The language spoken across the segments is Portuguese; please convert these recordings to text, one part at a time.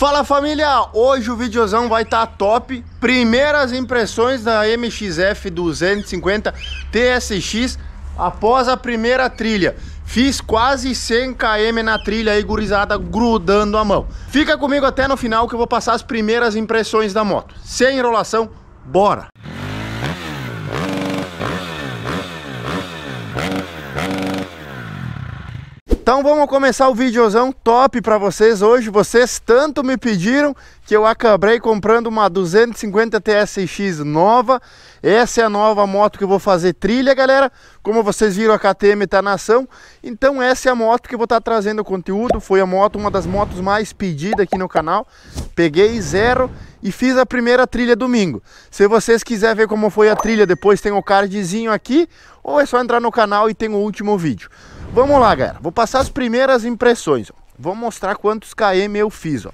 Fala família, hoje o videozão vai estar tá top Primeiras impressões da MXF 250 TSX após a primeira trilha Fiz quase 100 km na trilha aí, gurizada, grudando a mão Fica comigo até no final que eu vou passar as primeiras impressões da moto Sem enrolação, bora! Então vamos começar o videozão top para vocês hoje. Vocês tanto me pediram que eu acabei comprando uma 250 TSX nova. Essa é a nova moto que eu vou fazer trilha, galera. Como vocês viram, a KTM está na ação. Então essa é a moto que eu vou estar tá trazendo conteúdo. Foi a moto, uma das motos mais pedidas aqui no canal. Peguei zero e fiz a primeira trilha domingo. Se vocês quiserem ver como foi a trilha, depois tem o cardzinho aqui. Ou é só entrar no canal e tem o último vídeo. Vamos lá, galera. Vou passar as primeiras impressões. Ó. Vou mostrar quantos km eu fiz, ó.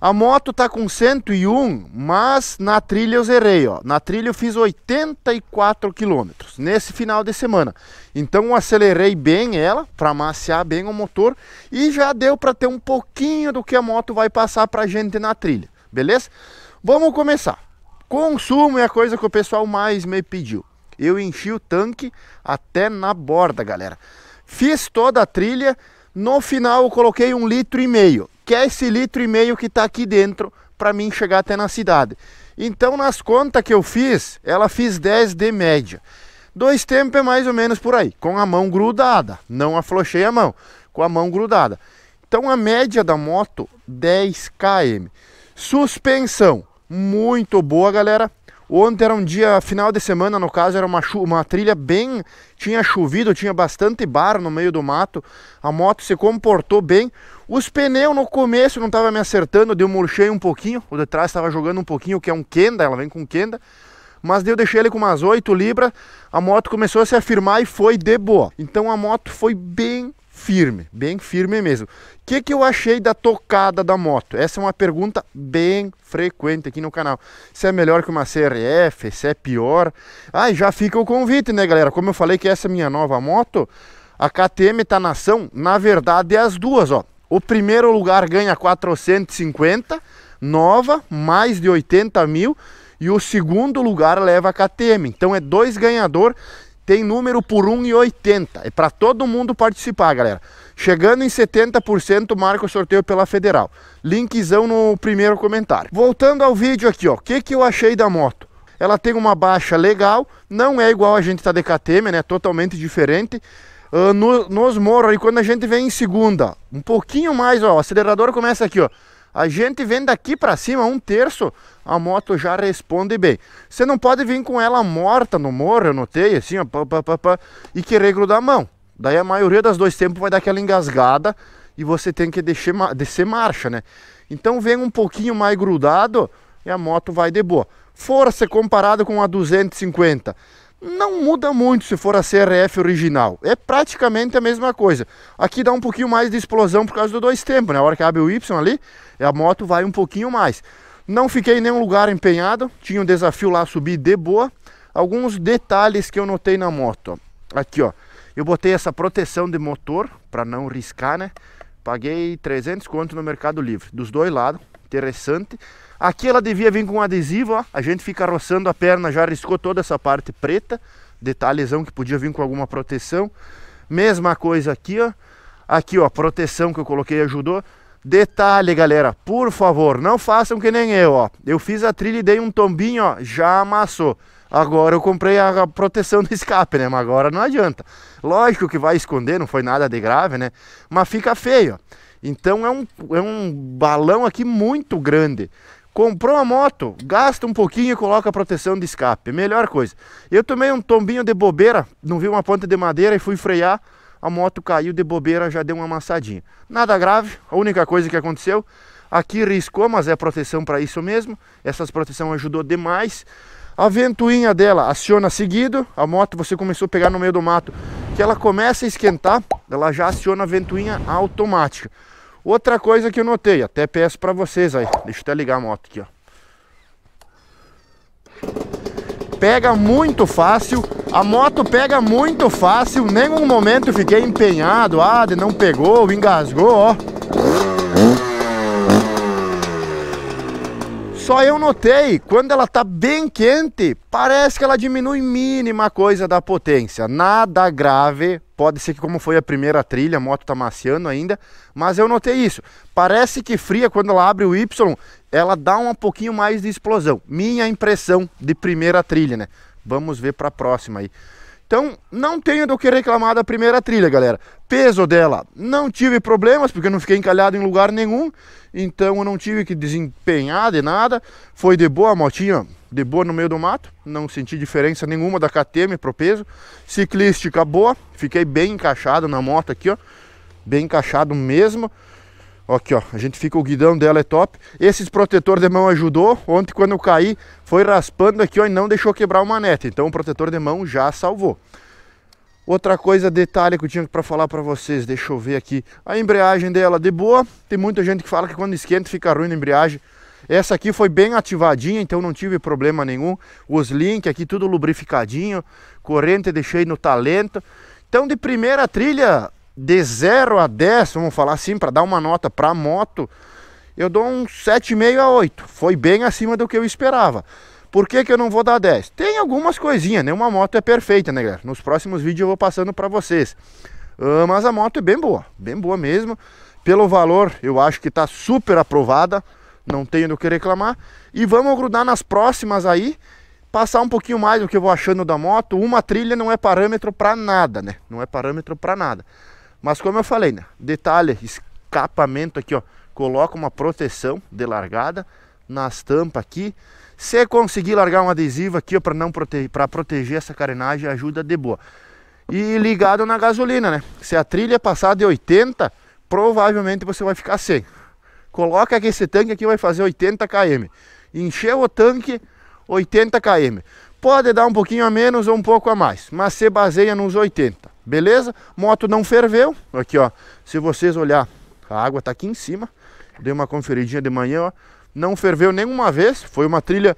A moto tá com 101, mas na trilha eu zerei, ó. Na trilha eu fiz 84 km nesse final de semana. Então eu acelerei bem ela para maciar bem o motor e já deu para ter um pouquinho do que a moto vai passar a gente na trilha, beleza? Vamos começar. Consumo é a coisa que o pessoal mais me pediu. Eu enchi o tanque até na borda, galera. Fiz toda a trilha. No final eu coloquei um litro e meio, que é esse litro e meio que está aqui dentro para mim chegar até na cidade. Então nas contas que eu fiz, ela fiz 10 de média. Dois tempos é mais ou menos por aí, com a mão grudada, não aflochei a mão, com a mão grudada. Então a média da moto 10 km. Suspensão muito boa, galera. Ontem era um dia, final de semana, no caso, era uma, uma trilha bem. Tinha chovido, tinha bastante barro no meio do mato. A moto se comportou bem. Os pneus no começo não estavam me acertando, deu murchei um pouquinho. O de trás estava jogando um pouquinho, que é um Kenda, ela vem com Kenda. Mas eu deixei ele com umas 8 libras. A moto começou a se afirmar e foi de boa. Então a moto foi bem firme, bem firme mesmo. O que, que eu achei da tocada da moto? Essa é uma pergunta bem frequente aqui no canal. Se é melhor que uma CRF, se é pior. Ah, já fica o convite, né, galera? Como eu falei que essa é minha nova moto, a KTM está na ação, na verdade, é as duas, ó. O primeiro lugar ganha 450, nova, mais de 80 mil. E o segundo lugar leva a KTM. Então é dois ganhador tem número por 1,80. É para todo mundo participar, galera. Chegando em 70%, marca o sorteio pela Federal. Linkzão no primeiro comentário. Voltando ao vídeo aqui, ó. O que, que eu achei da moto? Ela tem uma baixa legal, não é igual a gente tá de KTM, né? Totalmente diferente. Uh, no, nos morros, e quando a gente vem em segunda, um pouquinho mais, ó, o acelerador começa aqui, ó. A gente vem daqui para cima, um terço, a moto já responde bem. Você não pode vir com ela morta no morro, eu notei, assim, ó, pá, pá, pá, e querer grudar a mão. Daí a maioria das dois tempos vai dar aquela engasgada e você tem que descer, descer marcha, né? Então vem um pouquinho mais grudado e a moto vai de boa. Força comparado com a 250 não muda muito se for a CRF original. É praticamente a mesma coisa. Aqui dá um pouquinho mais de explosão por causa do dois tempos, né? A hora que abre o Y ali, a moto vai um pouquinho mais. Não fiquei em nenhum lugar empenhado, tinha um desafio lá subir de boa. Alguns detalhes que eu notei na moto, Aqui, ó. Eu botei essa proteção de motor para não riscar, né? Paguei 300 conto no Mercado Livre, dos dois lados, interessante. Aqui ela devia vir com um adesivo, ó. A gente fica roçando a perna, já riscou toda essa parte preta. Detalhezão que podia vir com alguma proteção. Mesma coisa aqui, ó. Aqui, ó, a proteção que eu coloquei ajudou. Detalhe, galera, por favor, não façam que nem eu, ó. Eu fiz a trilha e dei um tombinho, ó, já amassou. Agora eu comprei a proteção do escape, né? Mas agora não adianta. Lógico que vai esconder, não foi nada de grave, né? Mas fica feio, ó. Então é um, é um balão aqui muito grande. Comprou uma moto, gasta um pouquinho e coloca a proteção de escape. Melhor coisa. Eu tomei um tombinho de bobeira, não vi uma ponta de madeira e fui frear. A moto caiu de bobeira, já deu uma amassadinha. Nada grave, a única coisa que aconteceu. Aqui riscou, mas é proteção para isso mesmo. Essas proteção ajudou demais. A ventoinha dela aciona seguido. A moto você começou a pegar no meio do mato. Que ela começa a esquentar, ela já aciona a ventoinha automática. Outra coisa que eu notei, até peço para vocês aí. Deixa eu até ligar a moto aqui, ó. Pega muito fácil, a moto pega muito fácil, nenhum momento eu fiquei empenhado, ah, não pegou, engasgou, ó. Só eu notei, quando ela tá bem quente, parece que ela diminui mínima coisa da potência. Nada grave, Pode ser que como foi a primeira trilha, a moto tá maciando ainda, mas eu notei isso. Parece que fria quando ela abre o Y, ela dá um pouquinho mais de explosão. Minha impressão de primeira trilha, né? Vamos ver para a próxima aí. Então, não tenho do que reclamar da primeira trilha, galera. Peso dela, não tive problemas, porque não fiquei encalhado em lugar nenhum. Então, eu não tive que desempenhar de nada. Foi de boa a motinha, de boa no meio do mato. Não senti diferença nenhuma da KTM pro peso. Ciclística boa, fiquei bem encaixado na moto aqui, ó. Bem encaixado mesmo. Aqui, ó, a gente fica, o guidão dela é top. Esses protetor de mão ajudou. Ontem, quando eu caí, foi raspando aqui, ó, e não deixou quebrar o manete. Então, o protetor de mão já salvou. Outra coisa, detalhe que eu tinha para falar para vocês, deixa eu ver aqui. A embreagem dela de boa, tem muita gente que fala que quando esquenta fica ruim na embreagem. Essa aqui foi bem ativadinha, então não tive problema nenhum. Os links aqui tudo lubrificadinho, corrente deixei no talento. Então de primeira trilha, de 0 a 10, vamos falar assim, para dar uma nota para a moto, eu dou um 7,5 a 8. Foi bem acima do que eu esperava. Por que, que eu não vou dar 10? Tem algumas coisinhas, nenhuma né? moto é perfeita, né, galera? Nos próximos vídeos eu vou passando para vocês. Uh, mas a moto é bem boa, bem boa mesmo. Pelo valor, eu acho que está super aprovada. Não tenho do que reclamar. E vamos grudar nas próximas aí passar um pouquinho mais do que eu vou achando da moto. Uma trilha não é parâmetro para nada, né? Não é parâmetro para nada. Mas como eu falei, né? Detalhe, escapamento aqui, ó. Coloca uma proteção de largada nas tampas aqui. Se conseguir largar um adesivo aqui, ó, para não proteger, para proteger essa carenagem, ajuda de boa. E ligado na gasolina, né? Se a trilha passar de 80, provavelmente você vai ficar sem. Coloca aqui esse tanque aqui vai fazer 80 km. Encheu o tanque 80 km. Pode dar um pouquinho a menos ou um pouco a mais, mas se baseia nos 80. Beleza? Moto não ferveu. Aqui, ó. Se vocês olhar, a água tá aqui em cima. Dei uma conferidinha de manhã, ó. Não ferveu nenhuma vez. Foi uma trilha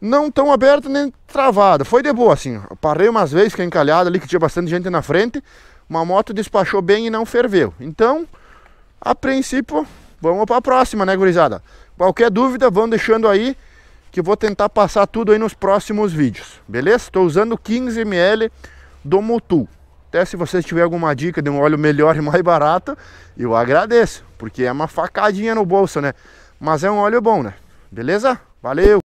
não tão aberta nem travada. Foi de boa, assim. Eu parei umas vezes que é encalhada ali, que tinha bastante gente na frente. Uma moto despachou bem e não ferveu. Então, a princípio, vamos para a próxima, né, gurizada? Qualquer dúvida, vão deixando aí que vou tentar passar tudo aí nos próximos vídeos, beleza? Estou usando 15 ml do Motul. Até se você tiver alguma dica de um óleo melhor e mais barato, eu agradeço, porque é uma facadinha no bolso, né? Mas é um óleo bom, né? Beleza? Valeu!